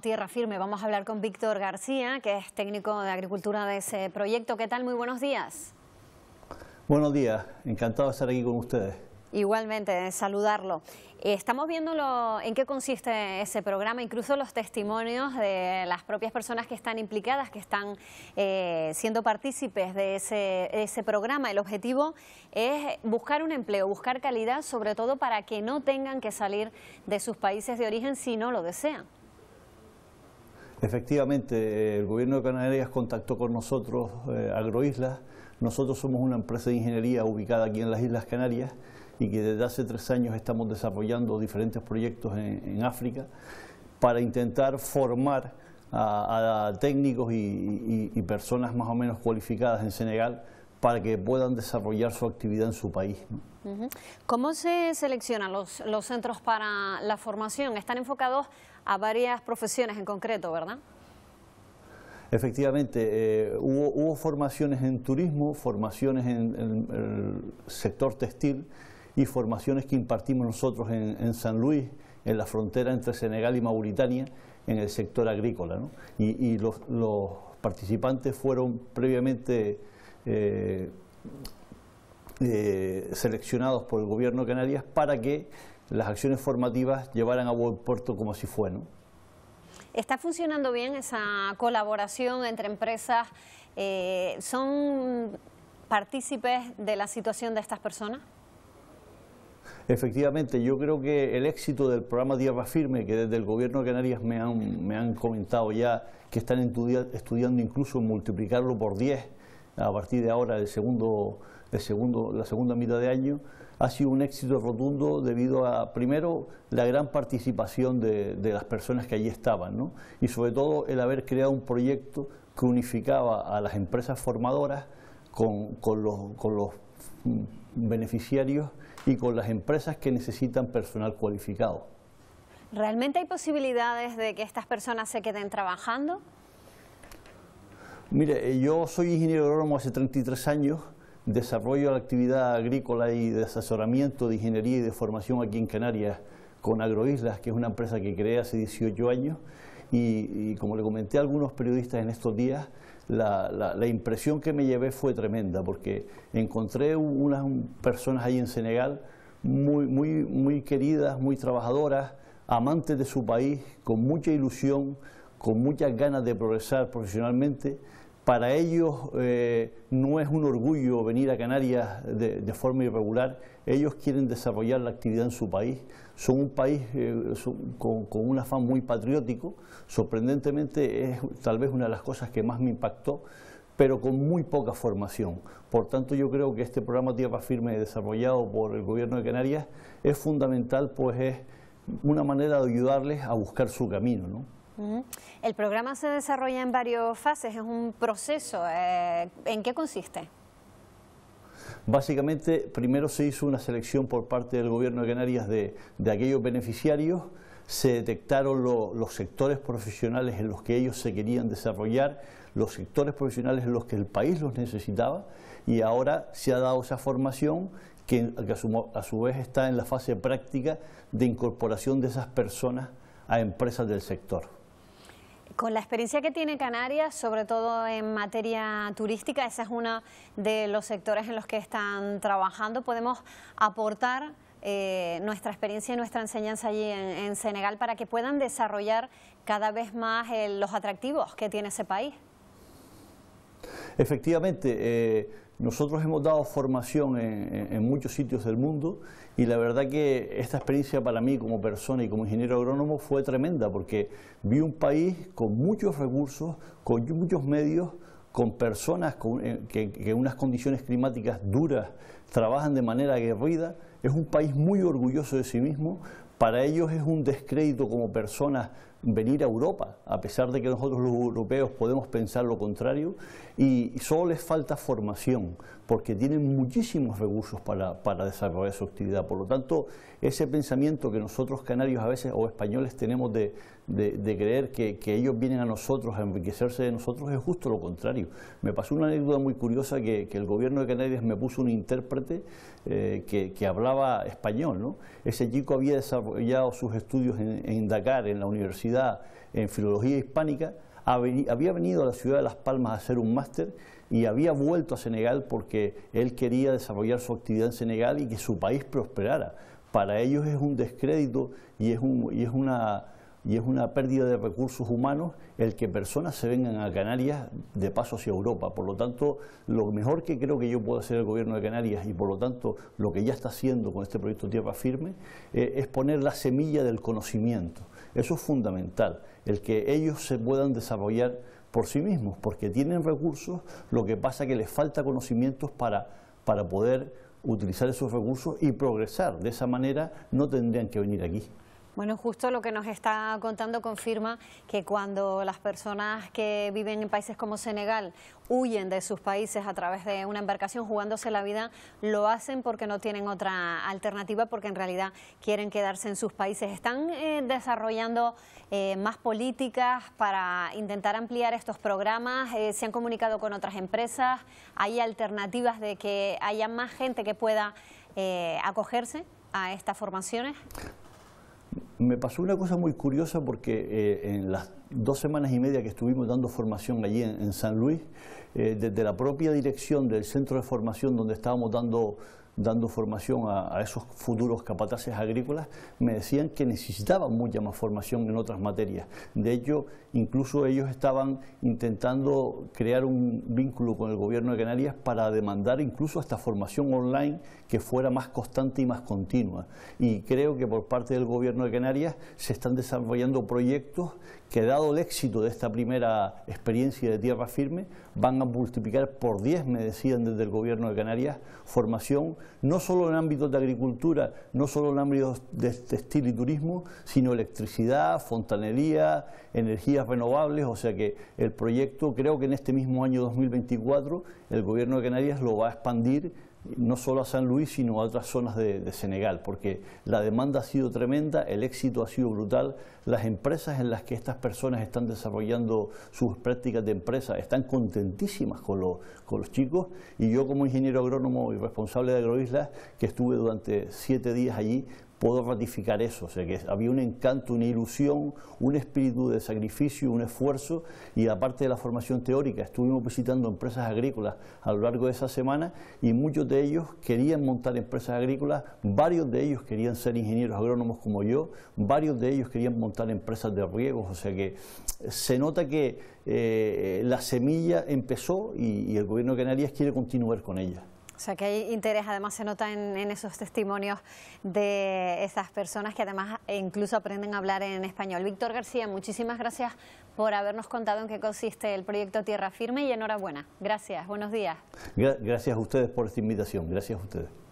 Tierra Firme, vamos a hablar con Víctor García, que es técnico de agricultura de ese proyecto. ¿Qué tal? Muy buenos días. Buenos días, encantado de estar aquí con ustedes. Igualmente, saludarlo. Eh, estamos viendo en qué consiste ese programa, incluso los testimonios de las propias personas que están implicadas, que están eh, siendo partícipes de ese programa. El objetivo es buscar un empleo, buscar calidad, sobre todo para que no tengan que salir de sus países de origen si no lo desean. Efectivamente, el gobierno de Canarias contactó con nosotros, eh, Agroislas. Nosotros somos una empresa de ingeniería ubicada aquí en las Islas Canarias y que desde hace tres años estamos desarrollando diferentes proyectos en, África para intentar formar a, técnicos y, personas más o menos cualificadas en Senegal para que puedan desarrollar su actividad en su país. ¿Cómo se seleccionan los, centros para la formación? ¿Están enfocados a varias profesiones en concreto, ¿verdad? Efectivamente, eh, hubo, formaciones en turismo, formaciones en, el sector textil y formaciones que impartimos nosotros en, San Luis, en la frontera entre Senegal y Mauritania, en el sector agrícola. Y, los, participantes fueron previamente eh, eh, seleccionados por el gobierno de Canarias para que las acciones formativas llevaran a buen puerto como si fue. ¿Está funcionando bien esa colaboración entre empresas? Eh, ¿Son partícipes de la situación de estas personas? Efectivamente, yo creo que el éxito del programa Tierra Firme, que desde el Gobierno de Canarias me han, me han comentado ya que están estudiando incluso multiplicarlo por 10 a partir de ahora, segundo, segundo, la segunda mitad de año, ha sido un éxito rotundo debido a, primero, la gran participación de, las personas que allí estaban, ¿no? y sobre todo el haber creado un proyecto que unificaba a las empresas formadoras con, los, con los mm, beneficiarios y con las empresas que necesitan personal cualificado. ¿Realmente hay posibilidades de que estas personas se queden trabajando? Mire, eh, yo soy ingeniero agrónomo hace 33 años desarrollo de la actividad agrícola y de asesoramiento de ingeniería y de formación aquí en Canarias con Agroislas, que es una empresa que creé hace 18 años. Y, como le comenté a algunos periodistas en estos días, la, impresión que me llevé fue tremenda, porque encontré unas personas ahí en Senegal muy, muy, muy queridas, muy trabajadoras, amantes de su país, con mucha ilusión, con muchas ganas de progresar profesionalmente para ellos eh, no es un orgullo venir a Canarias de, forma irregular, ellos quieren desarrollar la actividad en su país, son un país eh, con, un afán muy patriótico, sorprendentemente es tal vez una de las cosas que más me impactó, pero con muy poca formación. Por tanto, yo creo que este programa Tierra Firme desarrollado por el Gobierno de Canarias es fundamental, pues es una manera de ayudarles a buscar su camino. ¿no? El programa se desarrolla en varias fases, es un proceso. Eh, ¿En qué consiste? Básicamente, primero se hizo una selección por parte del Gobierno de Canarias de, aquellos beneficiarios, se detectaron los sectores profesionales en los que ellos se querían desarrollar, los sectores profesionales en los que el país los necesitaba y ahora se ha dado esa formación que, a su vez está en la fase práctica de incorporación de esas personas a empresas del sector. Con la experiencia que tiene Canarias, sobre todo en materia turística, ese es uno de los sectores en los que están trabajando, podemos aportar eh, nuestra experiencia y nuestra enseñanza allí en, Senegal para que puedan desarrollar cada vez más eh, los atractivos que tiene ese país. Efectivamente. Eh, nosotros hemos dado formación en, muchos sitios del mundo y la verdad que esta experiencia para mí como persona y como ingeniero agrónomo fue tremenda porque vi un país con muchos recursos, con muchos medios, con personas eh, que, que en unas condiciones climáticas duras trabajan de manera aguerrida. Es un país muy orgulloso de sí mismo. Para ellos es un descrédito como personas venir a Europa, a pesar de que nosotros los europeos podemos pensar lo contrario, y solo les falta formación, porque tienen muchísimos recursos para, desarrollar su actividad. Por lo tanto, ese pensamiento que nosotros canarios a veces o españoles tenemos de, creer que, ellos vienen a nosotros a enriquecerse de nosotros es justo lo contrario. Me pasó una anécdota muy curiosa que, el gobierno de Canarias me puso un intérprete eh, que, hablaba español. ¿no? Ese chico había desarrollado sus estudios en, en Dakar, en la universidad, en filología hispánica había venido a la ciudad de Las Palmas a hacer un máster y había vuelto a Senegal porque él quería desarrollar su actividad en Senegal y que su país prosperara. Para ellos es un descrédito y es, un, y es una y es una pérdida de recursos humanos el que personas se vengan a Canarias de paso hacia Europa. Por lo tanto, lo mejor que creo que yo puedo hacer el gobierno de Canarias y por lo tanto lo que ya está haciendo con este proyecto Tierra Firme eh, es poner la semilla del conocimiento. Eso es fundamental, el que ellos se puedan desarrollar por sí mismos, porque tienen recursos, lo que pasa es que les falta conocimientos para, para poder utilizar esos recursos y progresar. De esa manera no tendrían que venir aquí. Bueno, justo lo que nos está contando confirma que cuando las personas que viven en países como Senegal huyen de sus países a través de una embarcación jugándose la vida, lo hacen porque no tienen otra alternativa, porque en realidad quieren quedarse en sus países. Están eh, desarrollando eh, más políticas para intentar ampliar estos programas, eh, se han comunicado con otras empresas, hay alternativas de que haya más gente que pueda acogerse a estas formaciones. Me pasó una cosa muy curiosa porque eh, en las dos semanas y media que estuvimos dando formación allí en, San Luis, eh, desde la propia dirección del centro de formación donde estábamos dando dando formación a, esos futuros capataces agrícolas, me decían que necesitaban mucha más formación en otras materias. De hecho, incluso ellos estaban intentando crear un vínculo con el gobierno de Canarias para demandar incluso esta formación online que fuera más constante y más continua. Y creo que por parte del gobierno de Canarias se están desarrollando proyectos que dado el éxito de esta primera experiencia de tierra firme, van a multiplicar por 10, me decían desde el gobierno de Canarias, formación no solo en ámbitos de agricultura, no solo en ámbitos de textil y turismo, sino electricidad, fontanería, energías renovables, o sea que el proyecto creo que en este mismo año 2024 el gobierno de Canarias lo va a expandir no solo a San Luis, sino a otras zonas de, Senegal, porque la demanda ha sido tremenda, el éxito ha sido brutal, las empresas en las que estas personas están desarrollando sus prácticas de empresa están contentísimas con, con los chicos, y yo como ingeniero agrónomo y responsable de Agroislas, que estuve durante siete días allí, puedo ratificar eso, o sea que había un encanto, una ilusión, un espíritu de sacrificio, un esfuerzo y aparte de la formación teórica, estuvimos visitando empresas agrícolas a lo largo de esa semana y muchos de ellos querían montar empresas agrícolas, varios de ellos querían ser ingenieros agrónomos como yo, varios de ellos querían montar empresas de riegos, o sea que se nota que eh, la semilla empezó y, y el gobierno de Canarias quiere continuar con ella. O sea que hay interés, además se nota en, esos testimonios de esas personas que además incluso aprenden a hablar en español. Víctor García, muchísimas gracias por habernos contado en qué consiste el proyecto Tierra Firme y enhorabuena. Gracias, buenos días. Gracias a ustedes por esta invitación, gracias a ustedes.